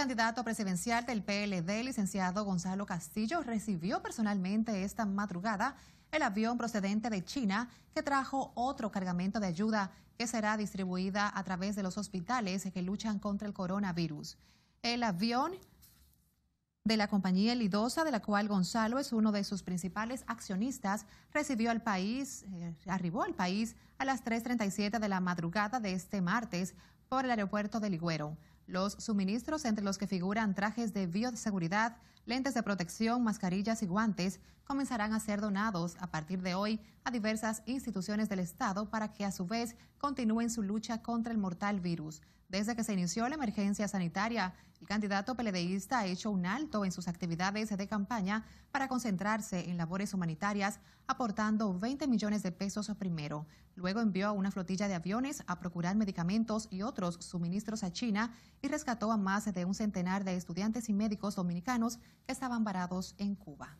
candidato presidencial del PLD, licenciado Gonzalo Castillo, recibió personalmente esta madrugada el avión procedente de China que trajo otro cargamento de ayuda que será distribuida a través de los hospitales que luchan contra el coronavirus. El avión de la compañía Lidosa, de la cual Gonzalo es uno de sus principales accionistas, recibió al país, eh, arribó al país a las 3.37 de la madrugada de este martes por el aeropuerto de Ligüero. Los suministros, entre los que figuran trajes de bioseguridad, Lentes de protección, mascarillas y guantes comenzarán a ser donados a partir de hoy a diversas instituciones del Estado para que a su vez continúen su lucha contra el mortal virus. Desde que se inició la emergencia sanitaria, el candidato peledeísta ha hecho un alto en sus actividades de campaña para concentrarse en labores humanitarias, aportando 20 millones de pesos primero. Luego envió a una flotilla de aviones a procurar medicamentos y otros suministros a China y rescató a más de un centenar de estudiantes y médicos dominicanos que estaban varados en Cuba.